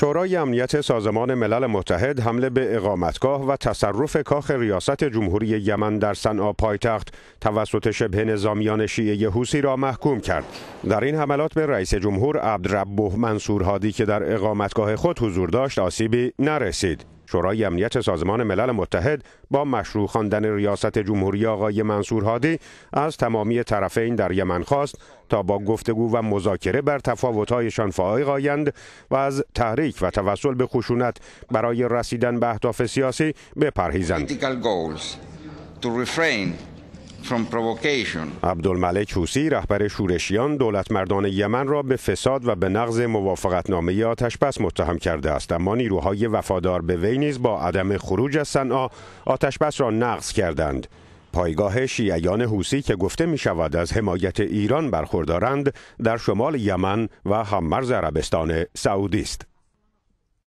شورای امنیت سازمان ملل متحد حمله به اقامتگاه و تصرف کاخ ریاست جمهوری یمن در صنعا پایتخت توسط شبه نظامیان شیعه حوسی را محکوم کرد در این حملات به رئیس جمهور عبدربه منصور هادی که در اقامتگاه خود حضور داشت آسیبی نرسید شورای امنیت سازمان ملل متحد با مشروع خواندن ریاست جمهوری آقای منصور هادی از تمامی طرفین در یمن خواست تا با گفتگو و مذاکره بر تفاوت‌هایشان فائق آیند و از تحریک و توسل به خشونت برای رسیدن به اهداف سیاسی بپرهیزند. عبدالملک حوسی رهبر شورشیان دولت مردان یمن را به فساد و به نقض موافقتنامه آتش بس متهم کرده است اما نیروهای وفادار به وی نیز با عدم خروج از صنعا آتش بس را نقض کردند پایگاه شیعیان حوسی که گفته می شود از حمایت ایران برخوردارند در شمال یمن و هممرز عربستان سعودی است